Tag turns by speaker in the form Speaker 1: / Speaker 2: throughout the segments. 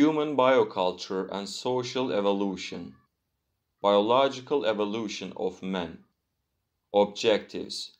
Speaker 1: Human Bioculture and Social Evolution Biological Evolution of men. Objectives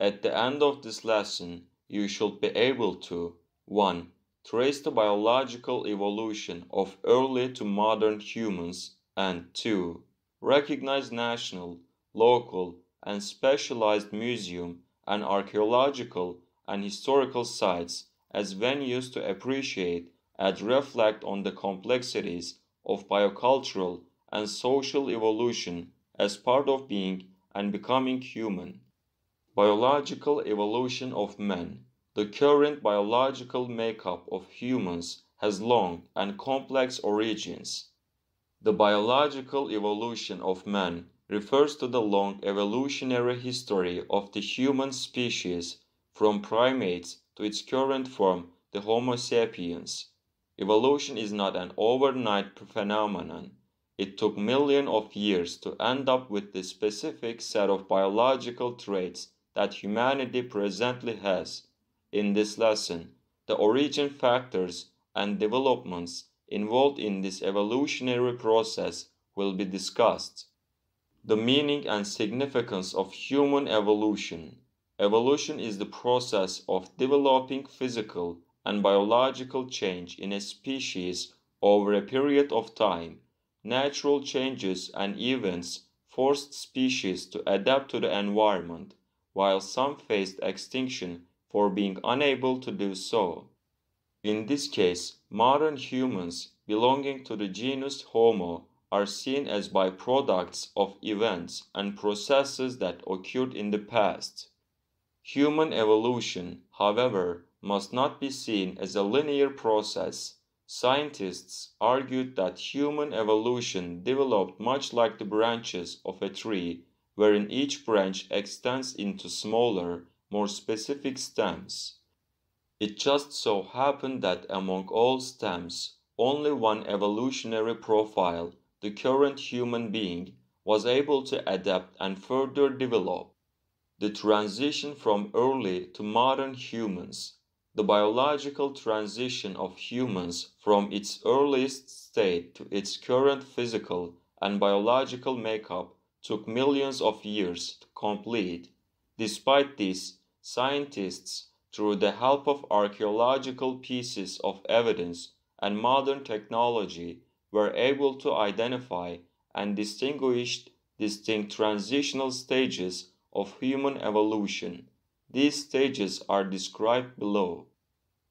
Speaker 1: At the end of this lesson, you should be able to 1. Trace the biological evolution of early to modern humans and 2. Recognize national, local, and specialized museum and archaeological and historical sites as venues to appreciate and reflect on the complexities of biocultural and social evolution as part of being and becoming human. Biological evolution of man. The current biological makeup of humans has long and complex origins. The biological evolution of man refers to the long evolutionary history of the human species from primates to its current form, the Homo sapiens. Evolution is not an overnight phenomenon. It took millions of years to end up with the specific set of biological traits that humanity presently has. In this lesson, the origin factors and developments involved in this evolutionary process will be discussed. The meaning and significance of human evolution. Evolution is the process of developing physical and biological change in a species over a period of time, natural changes and events forced species to adapt to the environment, while some faced extinction for being unable to do so. In this case, modern humans belonging to the genus Homo are seen as byproducts of events and processes that occurred in the past. Human evolution, however, must not be seen as a linear process. Scientists argued that human evolution developed much like the branches of a tree, wherein each branch extends into smaller, more specific stems. It just so happened that among all stems, only one evolutionary profile, the current human being, was able to adapt and further develop. The transition from early to modern humans the biological transition of humans from its earliest state to its current physical and biological makeup took millions of years to complete. Despite this, scientists, through the help of archaeological pieces of evidence and modern technology, were able to identify and distinguish distinct transitional stages of human evolution. These stages are described below.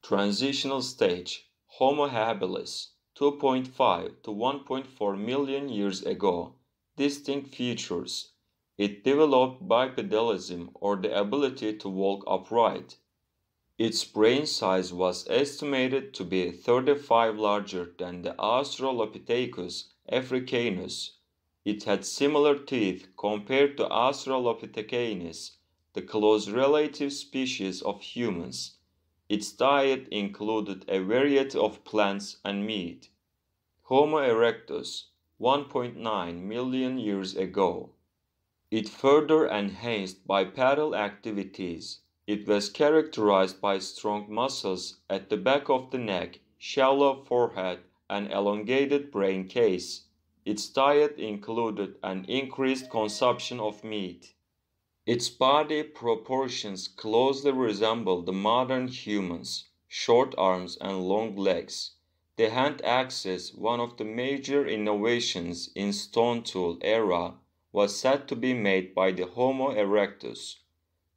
Speaker 1: Transitional stage Homo habilis 2.5 to 1.4 million years ago. Distinct features. It developed bipedalism or the ability to walk upright. Its brain size was estimated to be 35 larger than the Australopithecus africanus. It had similar teeth compared to Australopithecines the close relative species of humans. Its diet included a variety of plants and meat. Homo erectus, 1.9 million years ago. It further enhanced bipedal activities. It was characterized by strong muscles at the back of the neck, shallow forehead, and elongated brain case. Its diet included an increased consumption of meat. Its body proportions closely resemble the modern humans, short arms and long legs. The hand axis, one of the major innovations in stone tool era, was said to be made by the Homo erectus.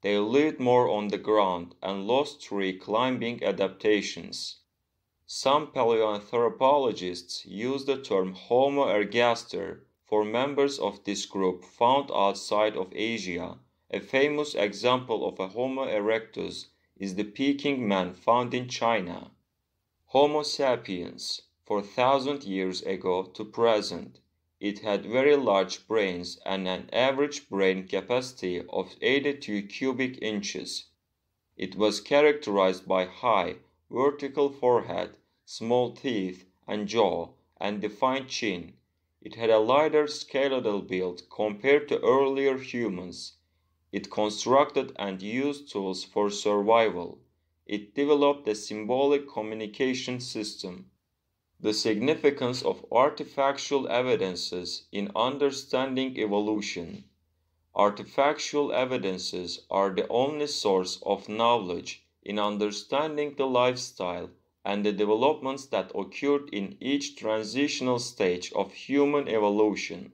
Speaker 1: They lived more on the ground and lost tree climbing adaptations. Some paleoanthropologists use the term Homo ergaster for members of this group found outside of Asia a famous example of a Homo erectus is the Peking man found in China. Homo sapiens, for thousand years ago to present, it had very large brains and an average brain capacity of 82 cubic inches. It was characterized by high, vertical forehead, small teeth and jaw, and defined chin. It had a lighter skeletal build compared to earlier humans it constructed and used tools for survival. It developed a symbolic communication system. The significance of artifactual evidences in understanding evolution. Artifactual evidences are the only source of knowledge in understanding the lifestyle and the developments that occurred in each transitional stage of human evolution.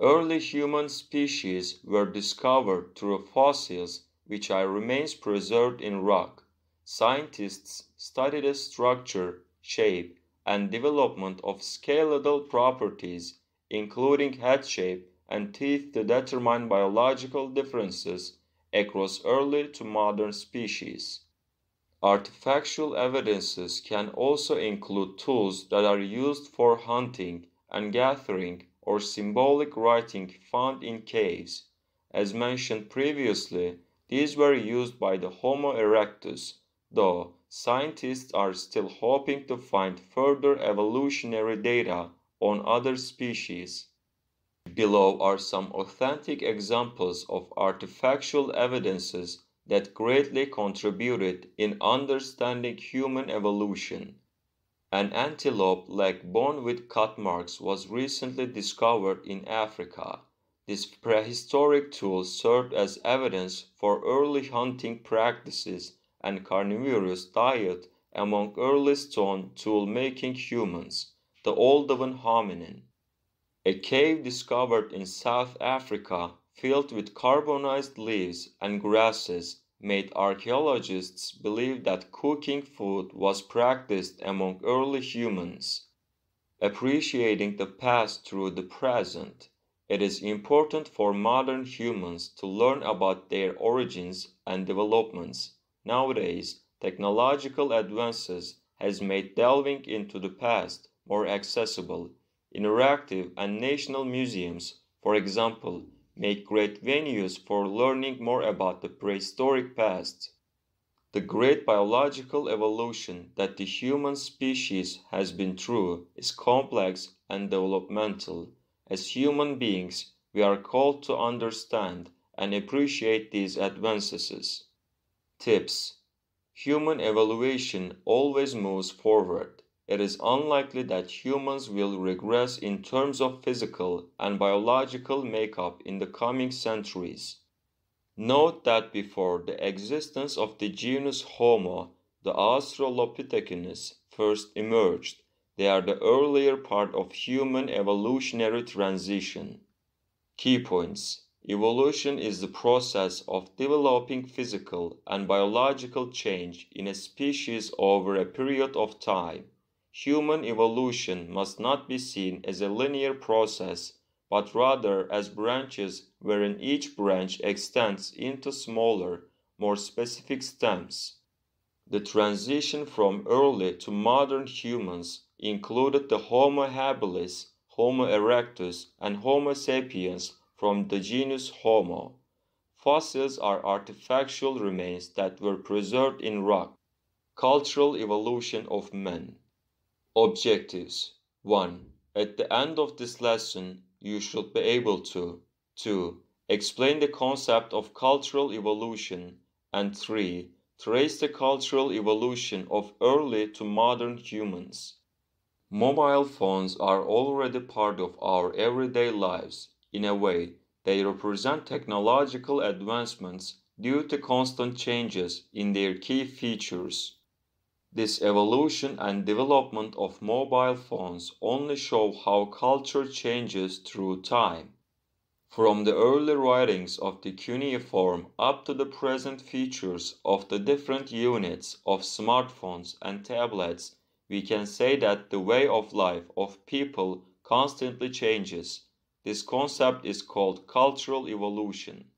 Speaker 1: Early human species were discovered through fossils which are remains preserved in rock. Scientists study the structure, shape, and development of skeletal properties, including head shape and teeth to determine biological differences across early to modern species. Artifactual evidences can also include tools that are used for hunting and gathering or symbolic writing found in caves. As mentioned previously, these were used by the Homo erectus, though scientists are still hoping to find further evolutionary data on other species. Below are some authentic examples of artifactual evidences that greatly contributed in understanding human evolution. An antelope leg born with cut marks was recently discovered in Africa. This prehistoric tool served as evidence for early hunting practices and carnivorous diet among early stone tool making humans, the Oldovan hominin. A cave discovered in South Africa filled with carbonized leaves and grasses made archaeologists believe that cooking food was practiced among early humans. Appreciating the past through the present, it is important for modern humans to learn about their origins and developments. Nowadays, technological advances has made delving into the past more accessible. Interactive and national museums, for example, make great venues for learning more about the prehistoric past, the great biological evolution that the human species has been through is complex and developmental. As human beings, we are called to understand and appreciate these advances. Tips Human evolution always moves forward it is unlikely that humans will regress in terms of physical and biological makeup in the coming centuries. Note that before the existence of the genus Homo, the Australopithecines first emerged. They are the earlier part of human evolutionary transition. Key points Evolution is the process of developing physical and biological change in a species over a period of time. Human evolution must not be seen as a linear process, but rather as branches wherein each branch extends into smaller, more specific stems. The transition from early to modern humans included the Homo habilis, Homo erectus, and Homo sapiens from the genus Homo. Fossils are artifactual remains that were preserved in rock. Cultural evolution of man. Objectives 1. At the end of this lesson, you should be able to 2. Explain the concept of cultural evolution, and 3. Trace the cultural evolution of early to modern humans. Mobile phones are already part of our everyday lives. In a way, they represent technological advancements due to constant changes in their key features. This evolution and development of mobile phones only show how culture changes through time. From the early writings of the cuneiform up to the present features of the different units of smartphones and tablets, we can say that the way of life of people constantly changes. This concept is called cultural evolution.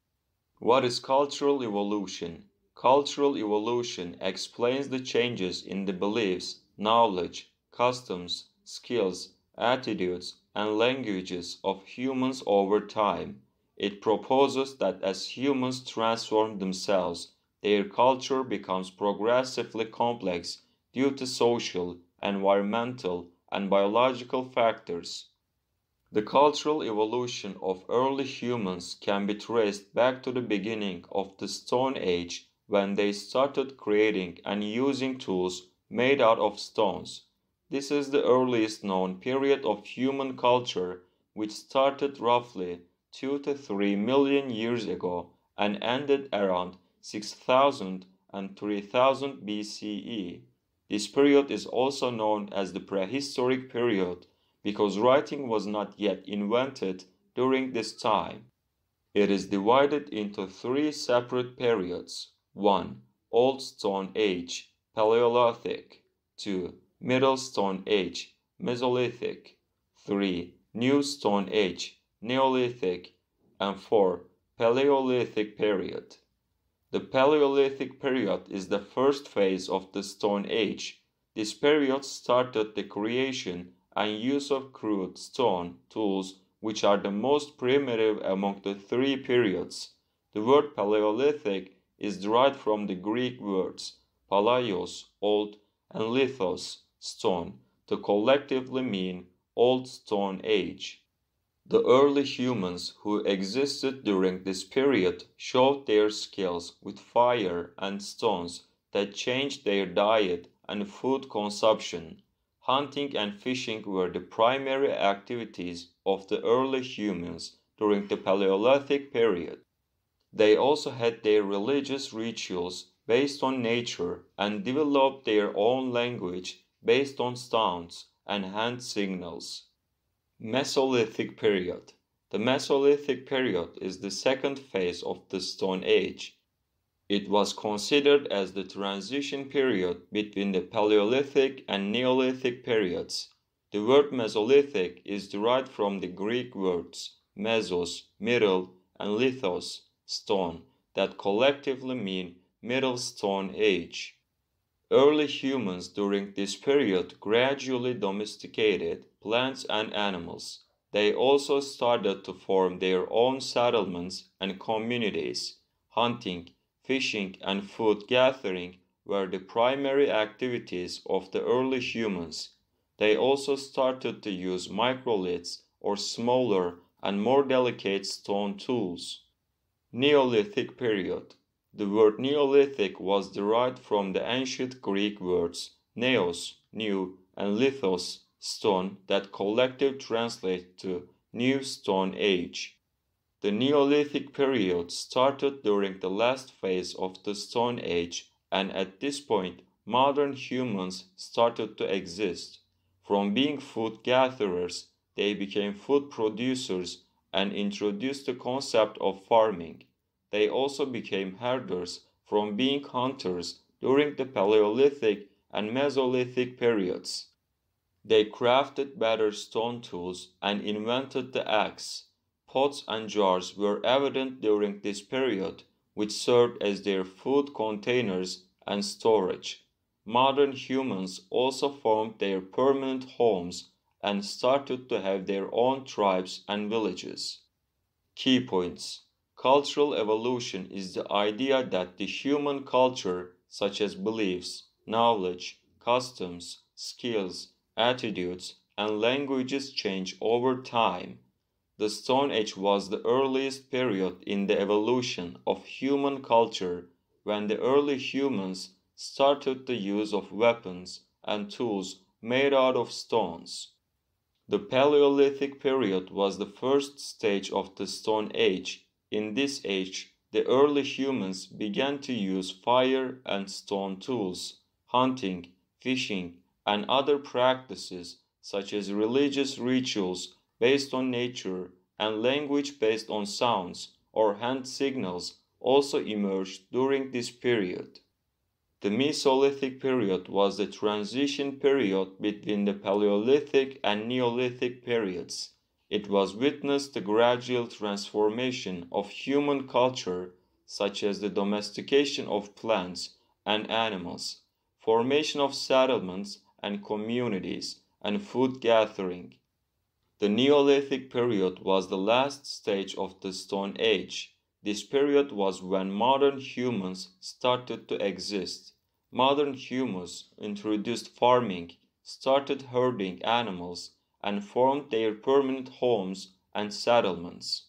Speaker 1: What is cultural evolution? Cultural evolution explains the changes in the beliefs, knowledge, customs, skills, attitudes, and languages of humans over time. It proposes that as humans transform themselves, their culture becomes progressively complex due to social, environmental, and biological factors. The cultural evolution of early humans can be traced back to the beginning of the Stone Age when they started creating and using tools made out of stones. This is the earliest known period of human culture, which started roughly 2 to 3 million years ago and ended around 6000 and 3000 BCE. This period is also known as the prehistoric period because writing was not yet invented during this time. It is divided into three separate periods 1. Old Stone Age, Paleolithic. 2. Middle Stone Age, Mesolithic. 3. New Stone Age, Neolithic. And 4. Paleolithic period. The Paleolithic period is the first phase of the Stone Age. This period started the creation and use of crude stone tools, which are the most primitive among the three periods. The word Paleolithic is derived from the Greek words palaios, old, and lithos, stone, to collectively mean Old Stone Age. The early humans who existed during this period showed their skills with fire and stones that changed their diet and food consumption. Hunting and fishing were the primary activities of the early humans during the Paleolithic period. They also had their religious rituals based on nature and developed their own language based on sounds and hand signals. Mesolithic period. The Mesolithic period is the second phase of the Stone Age. It was considered as the transition period between the Paleolithic and Neolithic periods. The word Mesolithic is derived from the Greek words mesos, middle, and lithos, stone that collectively mean Middle Stone Age. Early humans during this period gradually domesticated plants and animals. They also started to form their own settlements and communities. Hunting, fishing, and food gathering were the primary activities of the early humans. They also started to use microliths or smaller and more delicate stone tools. Neolithic period. The word Neolithic was derived from the ancient Greek words neos, new, and lithos, stone, that collectively translate to New Stone Age. The Neolithic period started during the last phase of the Stone Age, and at this point, modern humans started to exist. From being food gatherers, they became food producers and introduced the concept of farming. They also became herders from being hunters during the Paleolithic and Mesolithic periods. They crafted better stone tools and invented the axe. Pots and jars were evident during this period, which served as their food containers and storage. Modern humans also formed their permanent homes and started to have their own tribes and villages. Key points Cultural evolution is the idea that the human culture, such as beliefs, knowledge, customs, skills, attitudes, and languages change over time. The Stone Age was the earliest period in the evolution of human culture when the early humans started the use of weapons and tools made out of stones. The Paleolithic period was the first stage of the Stone Age. In this age, the early humans began to use fire and stone tools, hunting, fishing, and other practices such as religious rituals based on nature and language based on sounds or hand signals also emerged during this period. The Mesolithic period was the transition period between the Paleolithic and Neolithic periods. It was witnessed the gradual transformation of human culture, such as the domestication of plants and animals, formation of settlements and communities, and food gathering. The Neolithic period was the last stage of the Stone Age. This period was when modern humans started to exist. Modern humans introduced farming, started herding animals, and formed their permanent homes and settlements.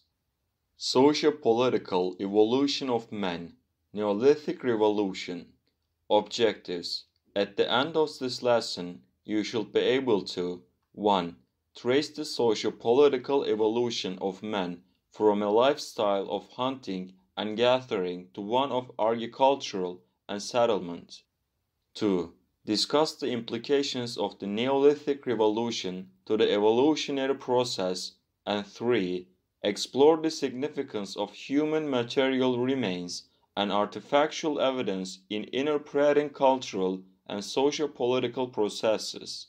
Speaker 1: Socio-political evolution of man, Neolithic Revolution. Objectives. At the end of this lesson, you should be able to 1. Trace the socio-political evolution of man from a lifestyle of hunting and gathering to one of agricultural and settlement. 2. Discuss the implications of the Neolithic Revolution to the evolutionary process. And 3. Explore the significance of human material remains and artifactual evidence in interpreting cultural and socio-political processes.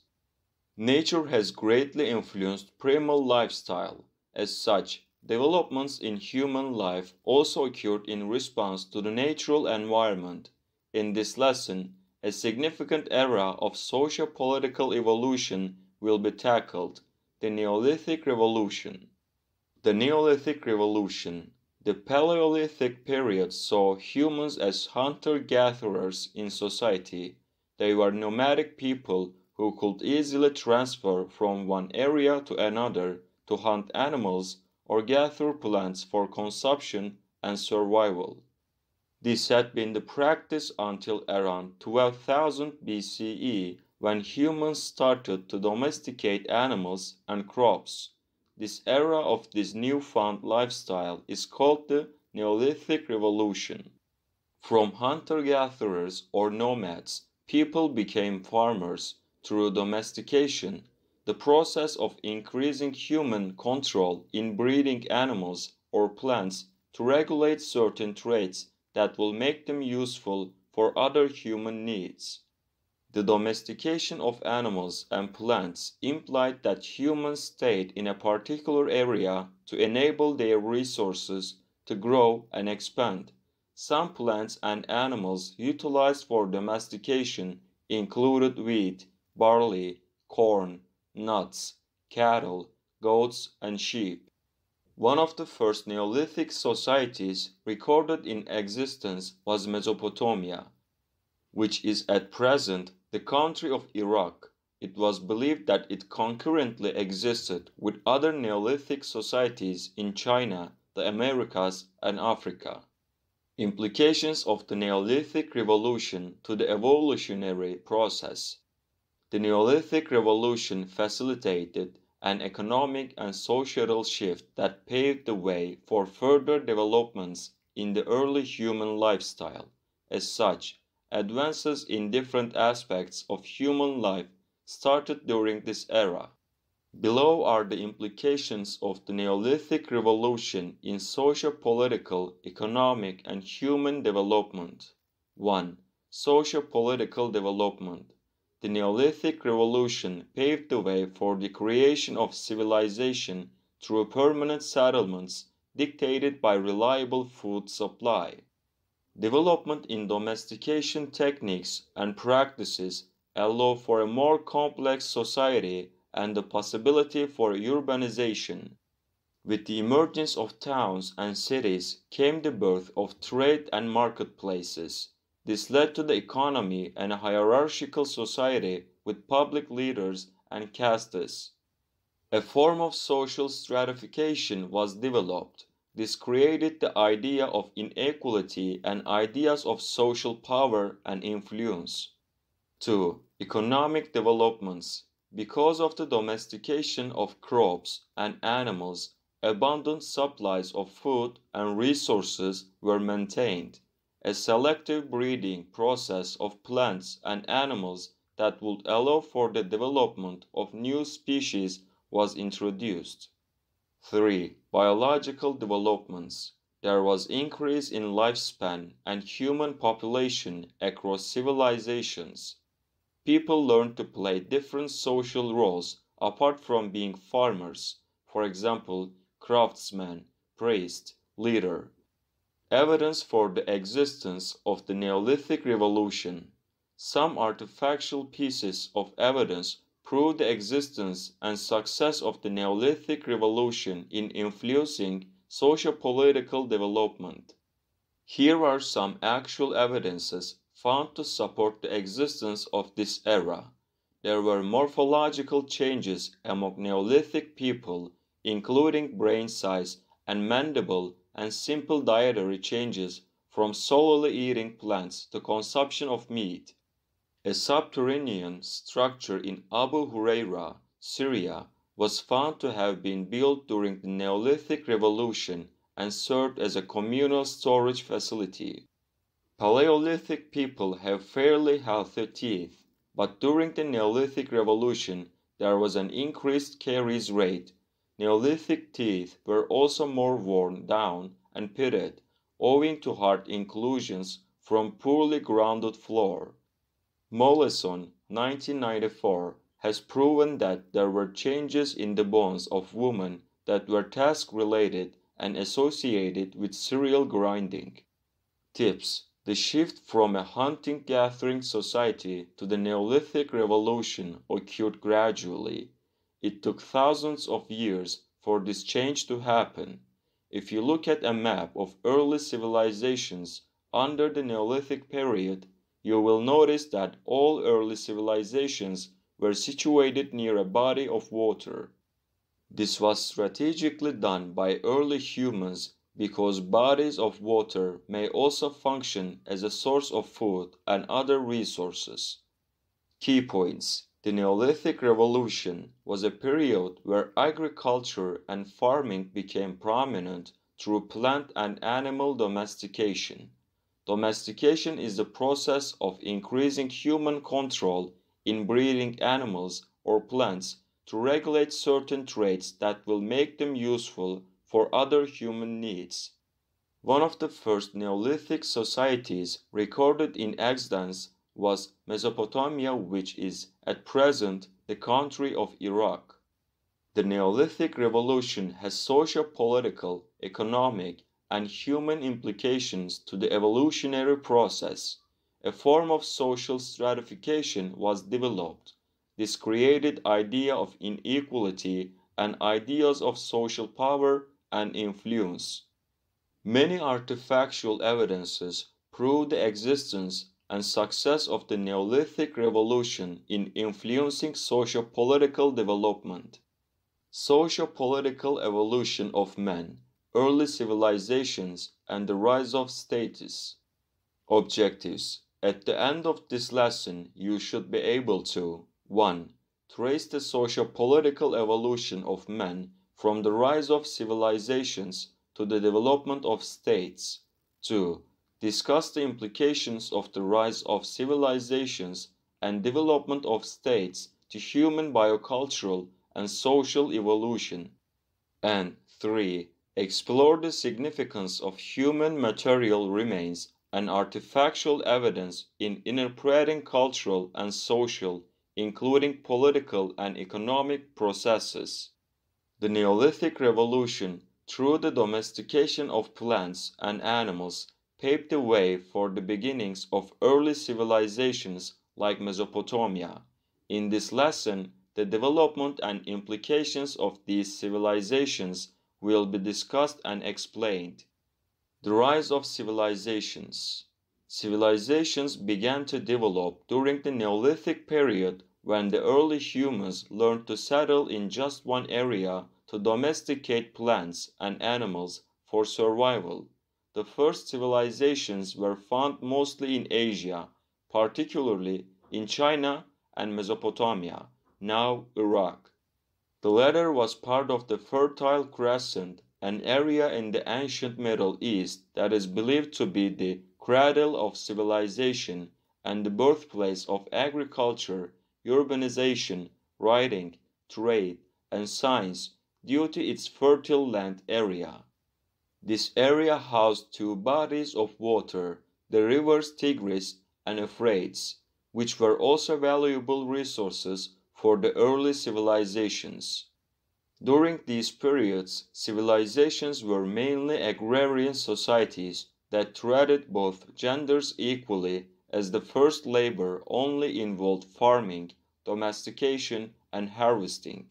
Speaker 1: Nature has greatly influenced primal lifestyle. As such, Developments in human life also occurred in response to the natural environment. In this lesson, a significant era of socio-political evolution will be tackled, the Neolithic Revolution. The Neolithic Revolution the Paleolithic period saw humans as hunter-gatherers in society. They were nomadic people who could easily transfer from one area to another to hunt animals or gather plants for consumption and survival. This had been the practice until around 12,000 BCE when humans started to domesticate animals and crops. This era of this newfound lifestyle is called the Neolithic Revolution. From hunter gatherers or nomads, people became farmers through domestication the process of increasing human control in breeding animals or plants to regulate certain traits that will make them useful for other human needs. The domestication of animals and plants implied that humans stayed in a particular area to enable their resources to grow and expand. Some plants and animals utilized for domestication included wheat, barley, corn, nuts, cattle, goats, and sheep. One of the first Neolithic societies recorded in existence was Mesopotamia, which is at present the country of Iraq. It was believed that it concurrently existed with other Neolithic societies in China, the Americas, and Africa. Implications of the Neolithic Revolution to the evolutionary process. The Neolithic Revolution facilitated an economic and social shift that paved the way for further developments in the early human lifestyle. As such, advances in different aspects of human life started during this era. Below are the implications of the Neolithic Revolution in social, political, economic, and human development. 1. Social political development. The Neolithic Revolution paved the way for the creation of civilization through permanent settlements dictated by reliable food supply. Development in domestication techniques and practices allow for a more complex society and the possibility for urbanization. With the emergence of towns and cities came the birth of trade and marketplaces. This led to the economy and a hierarchical society with public leaders and castes. A form of social stratification was developed. This created the idea of inequality and ideas of social power and influence. 2. Economic developments. Because of the domestication of crops and animals, abundant supplies of food and resources were maintained a selective breeding process of plants and animals that would allow for the development of new species was introduced. 3. Biological developments. There was increase in lifespan and human population across civilizations. People learned to play different social roles apart from being farmers, for example, craftsman, priest, leader, Evidence for the existence of the Neolithic Revolution. Some artifactual pieces of evidence prove the existence and success of the Neolithic Revolution in influencing socio-political development. Here are some actual evidences found to support the existence of this era. There were morphological changes among Neolithic people, including brain size and mandible and simple dietary changes from solely eating plants to consumption of meat. A subterranean structure in Abu Huraira, Syria, was found to have been built during the Neolithic Revolution and served as a communal storage facility. Paleolithic people have fairly healthy teeth, but during the Neolithic Revolution there was an increased caries rate Neolithic teeth were also more worn down and pitted, owing to hard inclusions from poorly grounded floor. Mollison, 1994, has proven that there were changes in the bones of women that were task related and associated with cereal grinding. Tips The shift from a hunting gathering society to the Neolithic Revolution occurred gradually it took thousands of years for this change to happen. If you look at a map of early civilizations under the Neolithic period, you will notice that all early civilizations were situated near a body of water. This was strategically done by early humans because bodies of water may also function as a source of food and other resources. Key points the Neolithic Revolution was a period where agriculture and farming became prominent through plant and animal domestication. Domestication is the process of increasing human control in breeding animals or plants to regulate certain traits that will make them useful for other human needs. One of the first Neolithic societies recorded in existence was Mesopotamia, which is at present the country of Iraq. The Neolithic Revolution has socio political, economic, and human implications to the evolutionary process. A form of social stratification was developed. This created idea of inequality and ideas of social power and influence. Many artifactual evidences prove the existence and success of the Neolithic Revolution in influencing socio-political development. Socio-political evolution of man, early civilizations, and the rise of status. Objectives At the end of this lesson, you should be able to 1. Trace the socio-political evolution of man from the rise of civilizations to the development of states. 2 discuss the implications of the rise of civilizations and development of states to human biocultural and social evolution. And 3. Explore the significance of human material remains and artifactual evidence in interpreting cultural and social, including political and economic processes. The Neolithic Revolution, through the domestication of plants and animals, paved the way for the beginnings of early civilizations like Mesopotamia. In this lesson, the development and implications of these civilizations will be discussed and explained. The rise of civilizations. Civilizations began to develop during the Neolithic period when the early humans learned to settle in just one area to domesticate plants and animals for survival the first civilizations were found mostly in Asia, particularly in China and Mesopotamia, now Iraq. The latter was part of the Fertile Crescent, an area in the ancient Middle East that is believed to be the cradle of civilization and the birthplace of agriculture, urbanization, writing, trade, and science due to its fertile land area. This area housed two bodies of water, the rivers Tigris and Euphrates, which were also valuable resources for the early civilizations. During these periods, civilizations were mainly agrarian societies that treated both genders equally as the first labor only involved farming, domestication, and harvesting.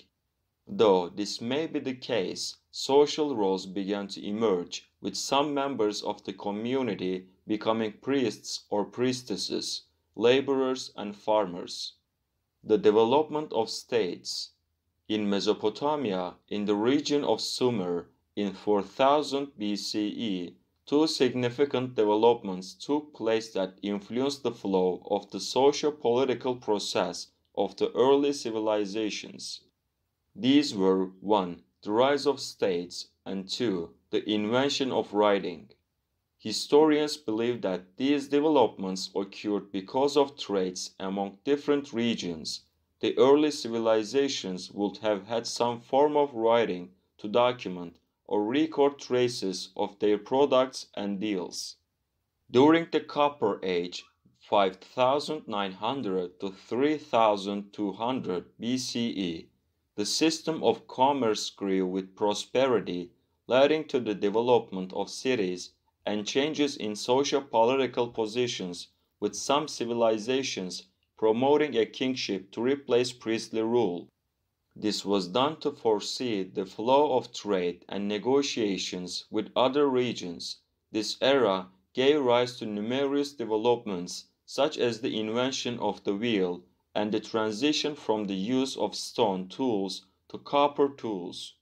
Speaker 1: Though this may be the case, social roles began to emerge, with some members of the community becoming priests or priestesses, laborers, and farmers. The development of states. In Mesopotamia, in the region of Sumer, in 4000 BCE, two significant developments took place that influenced the flow of the socio political process of the early civilizations. These were 1 the rise of states, and 2. the invention of writing. Historians believe that these developments occurred because of trades among different regions. The early civilizations would have had some form of writing to document or record traces of their products and deals. During the Copper Age, 5900 to 3200 BCE, the system of commerce grew with prosperity, leading to the development of cities and changes in social political positions, with some civilizations promoting a kingship to replace priestly rule. This was done to foresee the flow of trade and negotiations with other regions. This era gave rise to numerous developments, such as the invention of the wheel and the transition from the use of stone tools to copper tools.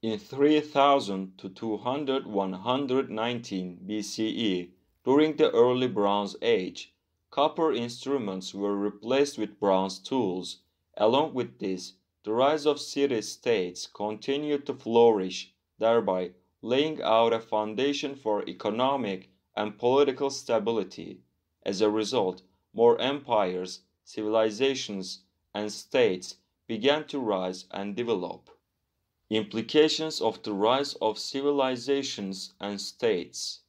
Speaker 1: In 3000 to 200 119 BCE, during the early Bronze Age, copper instruments were replaced with bronze tools. Along with this, the rise of city states continued to flourish, thereby laying out a foundation for economic and political stability. As a result, more empires civilizations, and states began to rise and develop. Implications of the rise of civilizations and states.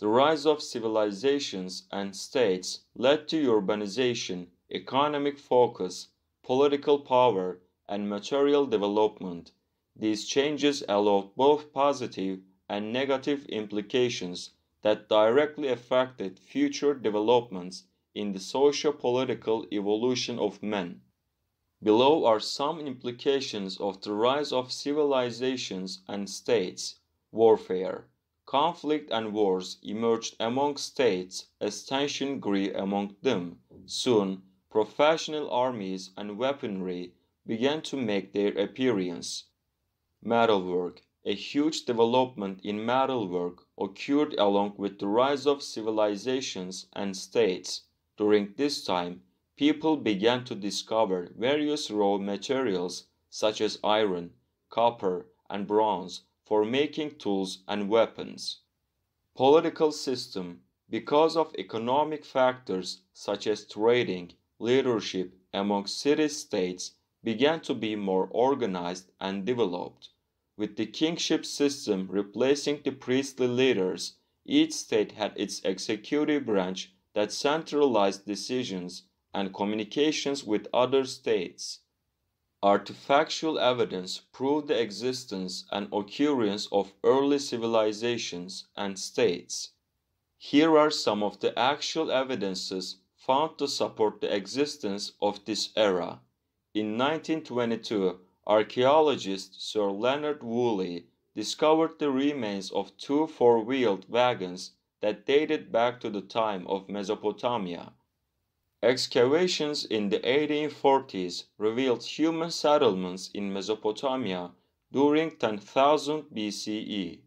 Speaker 1: The rise of civilizations and states led to urbanization, economic focus, political power, and material development. These changes allowed both positive and negative implications that directly affected future developments in the socio-political evolution of men, Below are some implications of the rise of civilizations and states, warfare. Conflict and wars emerged among states as tension grew among them. Soon, professional armies and weaponry began to make their appearance. Metalwork A huge development in metalwork occurred along with the rise of civilizations and states. During this time, people began to discover various raw materials such as iron, copper, and bronze for making tools and weapons. Political system because of economic factors such as trading, leadership among city states began to be more organized and developed. With the kingship system replacing the priestly leaders, each state had its executive branch that centralized decisions and communications with other states. Artifactual evidence proved the existence and occurrence of early civilizations and states. Here are some of the actual evidences found to support the existence of this era. In 1922, archaeologist Sir Leonard Woolley discovered the remains of two four wheeled wagons that dated back to the time of Mesopotamia. Excavations in the 1840s revealed human settlements in Mesopotamia during 10,000 BCE.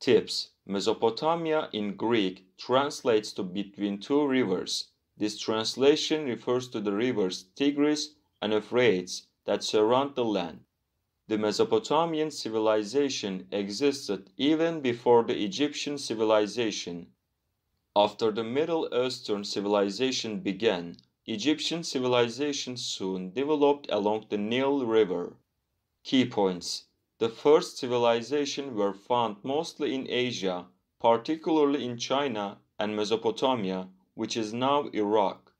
Speaker 1: Tips Mesopotamia in Greek translates to between two rivers. This translation refers to the rivers Tigris and Euphrates that surround the land. The Mesopotamian civilization existed even before the Egyptian civilization. After the Middle Eastern civilization began, Egyptian civilization soon developed along the Nile River. Key points The first civilizations were found mostly in Asia, particularly in China and Mesopotamia, which is now Iraq.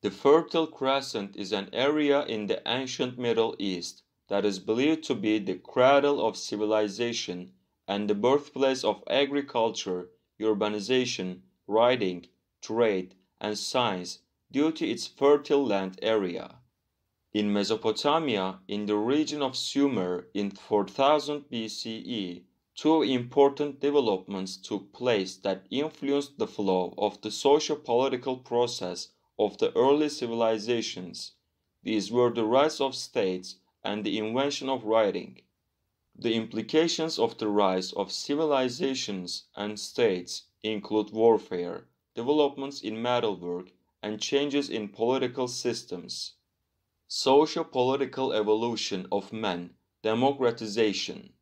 Speaker 1: The Fertile Crescent is an area in the ancient Middle East that is believed to be the cradle of civilization and the birthplace of agriculture, urbanization, writing, trade, and science due to its fertile land area. In Mesopotamia, in the region of Sumer in 4000 BCE, two important developments took place that influenced the flow of the socio political process of the early civilizations. These were the rise of states and the invention of writing, the implications of the rise of civilizations and states include warfare, developments in metalwork, and changes in political systems. Socio-political evolution of men, democratization.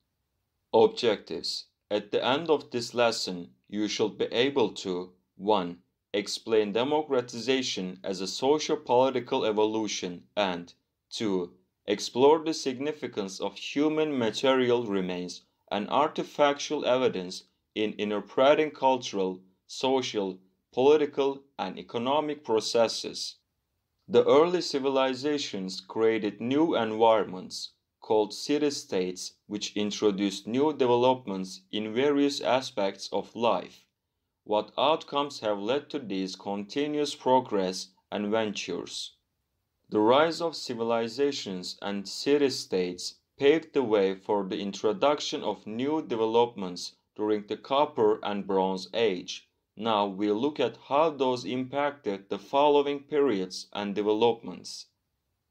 Speaker 1: Objectives. At the end of this lesson, you should be able to 1. Explain democratization as a socio-political evolution and 2 explored the significance of human material remains and artifactual evidence in interpreting cultural, social, political, and economic processes. The early civilizations created new environments called city states, which introduced new developments in various aspects of life. What outcomes have led to this continuous progress and ventures? The rise of civilizations and city-states paved the way for the introduction of new developments during the Copper and Bronze Age. Now we look at how those impacted the following periods and developments.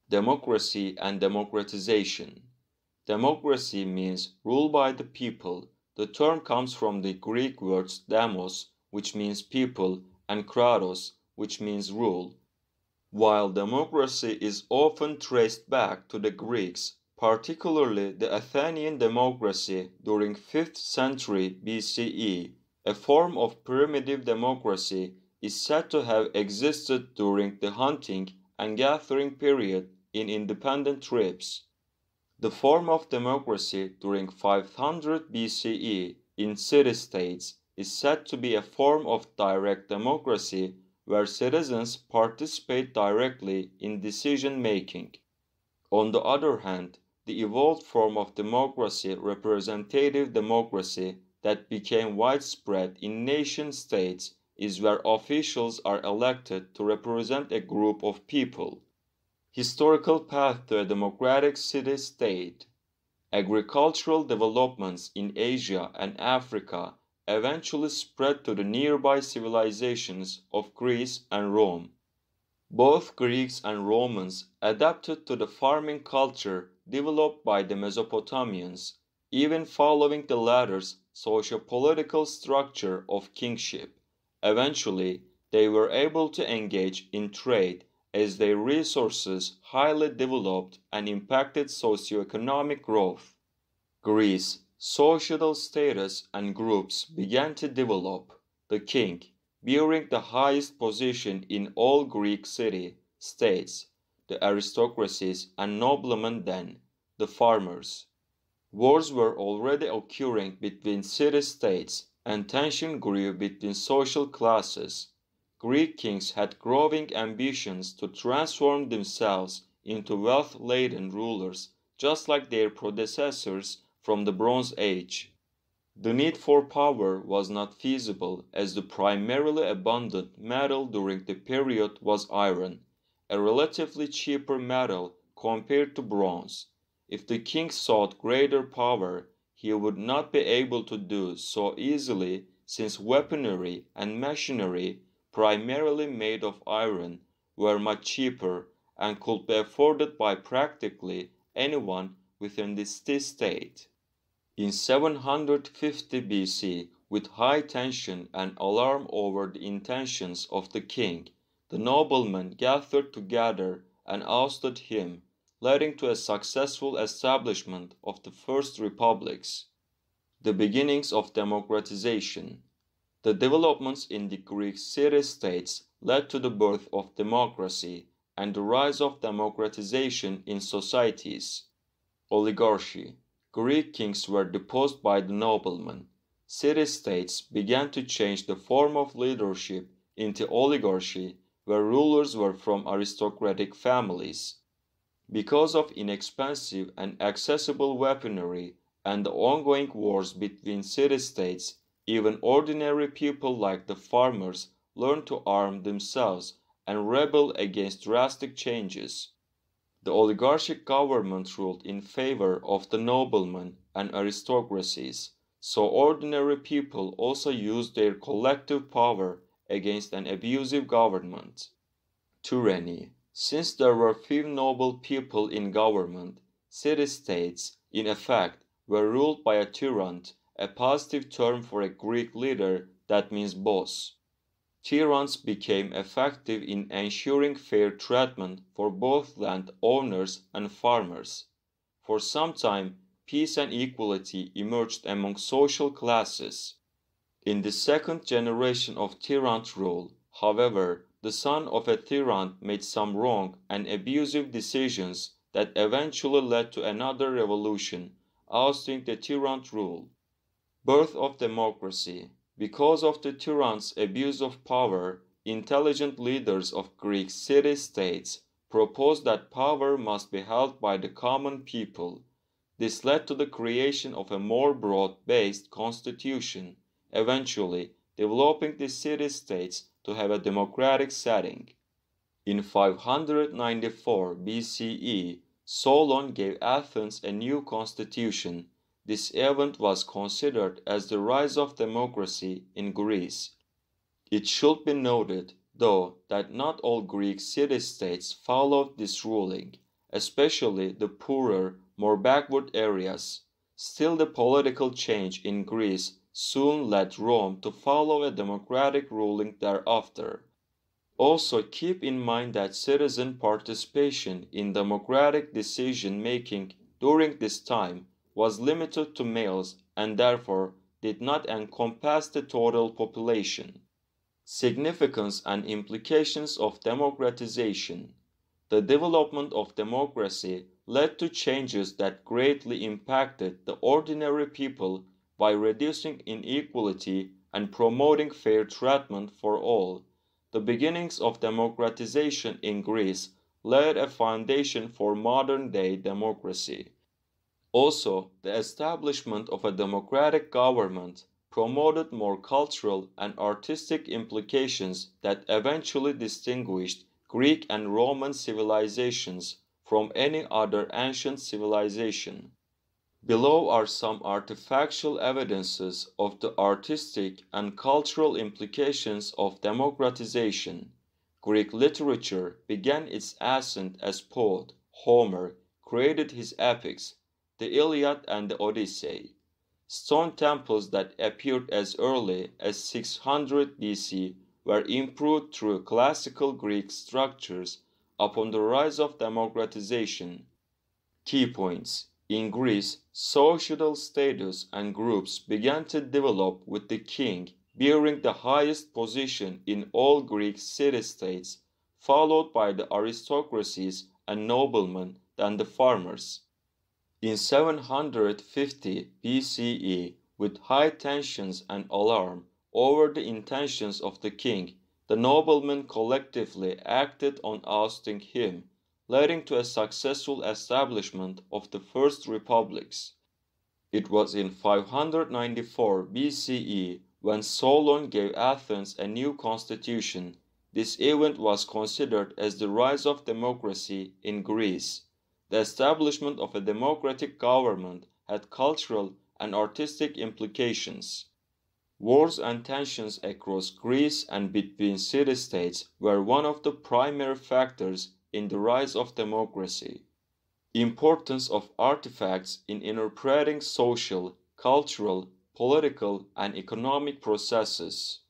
Speaker 1: Democracy and democratization. Democracy means rule by the people. The term comes from the Greek words demos, which means people, and kratos, which means rule while democracy is often traced back to the Greeks, particularly the Athenian democracy during 5th century BCE, a form of primitive democracy is said to have existed during the hunting and gathering period in independent tribes. The form of democracy during 500 BCE in city states is said to be a form of direct democracy where citizens participate directly in decision making. On the other hand, the evolved form of democracy, representative democracy, that became widespread in nation states is where officials are elected to represent a group of people. Historical path to a democratic city state. Agricultural developments in Asia and Africa eventually spread to the nearby civilizations of Greece and Rome. Both Greeks and Romans adapted to the farming culture developed by the Mesopotamians, even following the latter's socio-political structure of kingship. Eventually, they were able to engage in trade as their resources highly developed and impacted socio-economic growth. Greece Social status and groups began to develop. The king, bearing the highest position in all Greek city states, the aristocracies and noblemen then, the farmers. Wars were already occurring between city states and tension grew between social classes. Greek kings had growing ambitions to transform themselves into wealth laden rulers, just like their predecessors from the Bronze Age. The need for power was not feasible as the primarily abundant metal during the period was iron, a relatively cheaper metal compared to bronze. If the king sought greater power, he would not be able to do so easily since weaponry and machinery, primarily made of iron, were much cheaper and could be afforded by practically anyone within the state. In 750 BC, with high tension and alarm over the intentions of the king, the noblemen gathered together and ousted him, leading to a successful establishment of the first republics, the beginnings of democratization. The developments in the Greek city states led to the birth of democracy and the rise of democratization in societies. Oligarchy Greek kings were deposed by the noblemen. City states began to change the form of leadership into oligarchy, where rulers were from aristocratic families. Because of inexpensive and accessible weaponry and the ongoing wars between city states, even ordinary people like the farmers learned to arm themselves and rebel against drastic changes. The oligarchic government ruled in favor of the noblemen and aristocracies, so ordinary people also used their collective power against an abusive government. Tyranny. Since there were few noble people in government, city states, in effect, were ruled by a tyrant, a positive term for a Greek leader that means boss. Tyrants became effective in ensuring fair treatment for both landowners and farmers. For some time, peace and equality emerged among social classes. In the second generation of tyrant rule, however, the son of a tyrant made some wrong and abusive decisions that eventually led to another revolution, ousting the tyrant rule. Birth of democracy. Because of the tyrant's abuse of power, intelligent leaders of Greek city states proposed that power must be held by the common people. This led to the creation of a more broad based constitution, eventually developing the city states to have a democratic setting. In 594 BCE, Solon gave Athens a new constitution this event was considered as the rise of democracy in Greece. It should be noted, though, that not all Greek city states followed this ruling, especially the poorer, more backward areas. Still, the political change in Greece soon led Rome to follow a democratic ruling thereafter. Also, keep in mind that citizen participation in democratic decision making during this time was limited to males and therefore did not encompass the total population. Significance and implications of democratization. The development of democracy led to changes that greatly impacted the ordinary people by reducing inequality and promoting fair treatment for all. The beginnings of democratization in Greece laid a foundation for modern day democracy. Also, the establishment of a democratic government promoted more cultural and artistic implications that eventually distinguished Greek and Roman civilizations from any other ancient civilization. Below are some artifactual evidences of the artistic and cultural implications of democratization. Greek literature began its ascent as poet. Homer created his epics, the Iliad and the Odyssey, stone temples that appeared as early as 600 BC were improved through classical Greek structures upon the rise of democratization. Key points In Greece, social status and groups began to develop with the king bearing the highest position in all Greek city states, followed by the aristocracies and noblemen, then the farmers. In 750 BCE, with high tensions and alarm over the intentions of the king, the noblemen collectively acted on ousting him, leading to a successful establishment of the first republics. It was in 594 BCE when Solon gave Athens a new constitution. This event was considered as the rise of democracy in Greece. The establishment of a democratic government had cultural and artistic implications. Wars and tensions across Greece and between city states were one of the primary factors in the rise of democracy. Importance of artifacts in interpreting social, cultural, political, and economic processes.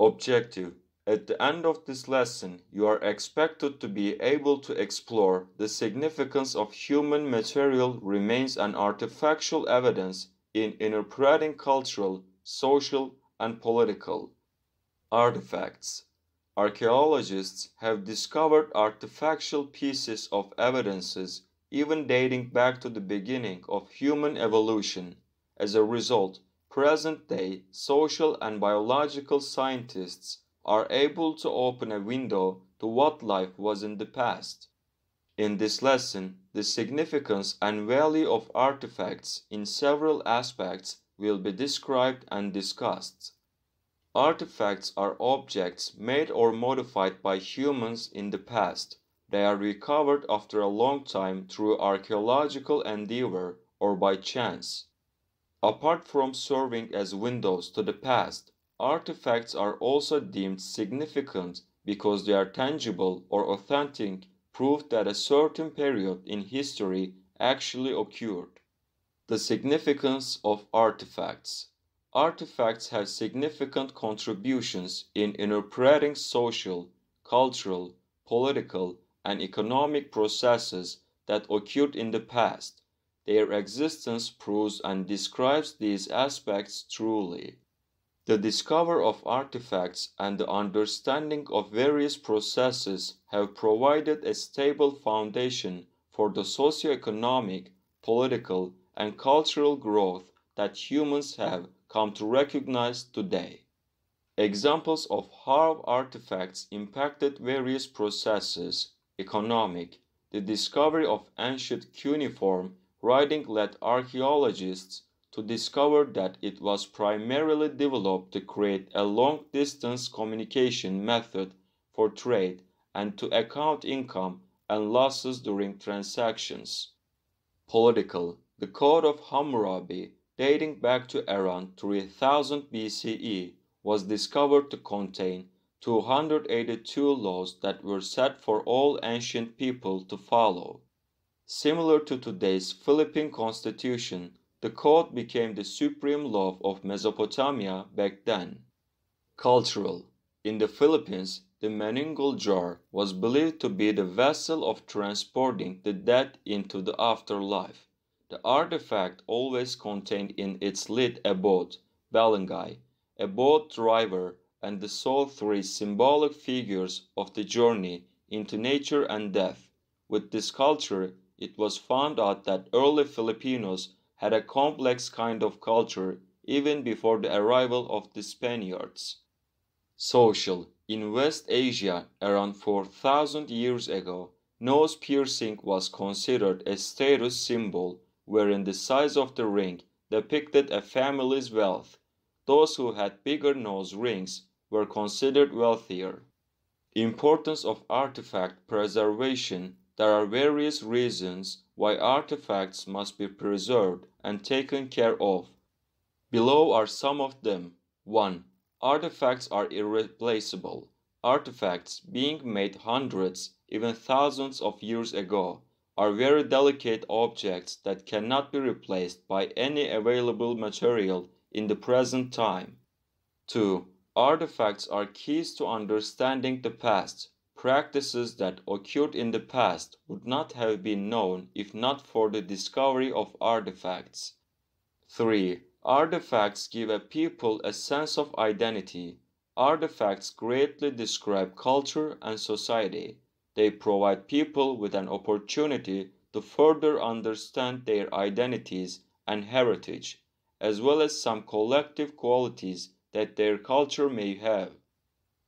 Speaker 1: Objective at the end of this lesson, you are expected to be able to explore the significance of human material remains and artifactual evidence in interpreting cultural, social, and political artifacts. Archaeologists have discovered artifactual pieces of evidences even dating back to the beginning of human evolution. As a result, present-day social and biological scientists are able to open a window to what life was in the past. In this lesson, the significance and value of artifacts in several aspects will be described and discussed. Artifacts are objects made or modified by humans in the past. They are recovered after a long time through archaeological endeavor or by chance. Apart from serving as windows to the past, artifacts are also deemed significant because they are tangible or authentic proof that a certain period in history actually occurred. The significance of artifacts. Artifacts have significant contributions in interpreting social, cultural, political, and economic processes that occurred in the past. Their existence proves and describes these aspects truly. The discovery of artifacts and the understanding of various processes have provided a stable foundation for the socio-economic, political, and cultural growth that humans have come to recognize today. Examples of how artifacts impacted various processes economic, the discovery of ancient cuneiform writing led archaeologists to discover that it was primarily developed to create a long distance communication method for trade and to account income and losses during transactions. Political The Code of Hammurabi, dating back to around 3000 BCE, was discovered to contain 282 laws that were set for all ancient people to follow. Similar to today's Philippine Constitution, the code became the supreme law of Mesopotamia back then. Cultural In the Philippines, the maningul jar was believed to be the vessel of transporting the dead into the afterlife. The artifact always contained in its lid a boat, balangay, a boat driver, and the sole three symbolic figures of the journey into nature and death. With this culture, it was found out that early Filipinos had a complex kind of culture even before the arrival of the Spaniards. Social In West Asia, around 4000 years ago, nose piercing was considered a status symbol, wherein the size of the ring depicted a family's wealth. Those who had bigger nose rings were considered wealthier. Importance of artifact preservation There are various reasons why artifacts must be preserved and taken care of. Below are some of them. 1. Artifacts are irreplaceable. Artifacts, being made hundreds, even thousands of years ago, are very delicate objects that cannot be replaced by any available material in the present time. 2. Artifacts are keys to understanding the past. Practices that occurred in the past would not have been known if not for the discovery of artifacts. 3. Artifacts give a people a sense of identity. Artifacts greatly describe culture and society. They provide people with an opportunity to further understand their identities and heritage, as well as some collective qualities that their culture may have.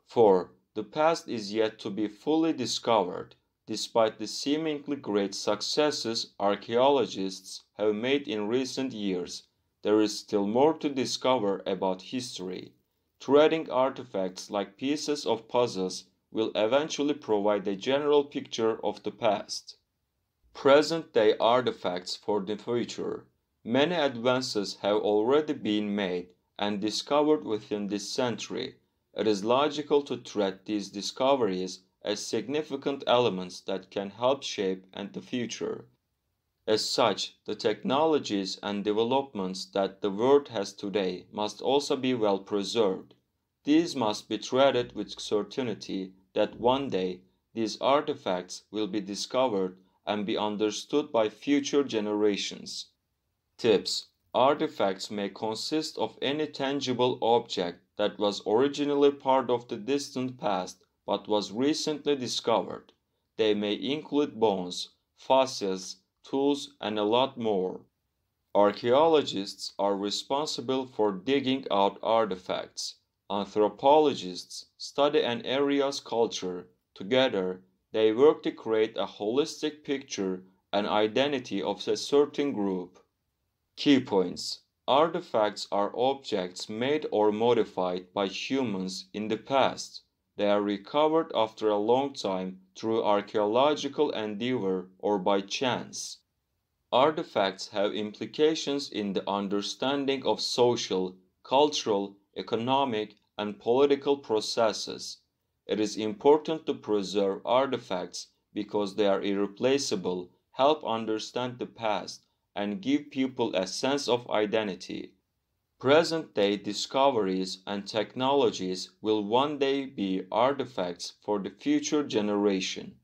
Speaker 1: 4. The past is yet to be fully discovered, despite the seemingly great successes archaeologists have made in recent years. There is still more to discover about history. Threading artifacts like pieces of puzzles will eventually provide a general picture of the past. Present day artifacts for the future. Many advances have already been made and discovered within this century, it is logical to treat these discoveries as significant elements that can help shape and the future. As such, the technologies and developments that the world has today must also be well preserved. These must be treated with certainty that one day these artifacts will be discovered and be understood by future generations. Tips Artifacts may consist of any tangible object that was originally part of the distant past but was recently discovered. They may include bones, fossils, tools, and a lot more. Archaeologists are responsible for digging out artifacts. Anthropologists study an area's culture. Together, they work to create a holistic picture and identity of a certain group. Key points Artifacts are objects made or modified by humans in the past. They are recovered after a long time through archaeological endeavor or by chance. Artifacts have implications in the understanding of social, cultural, economic, and political processes. It is important to preserve artifacts because they are irreplaceable, help understand the past, and give people a sense of identity. Present day discoveries and technologies will one day be artifacts for the future generation.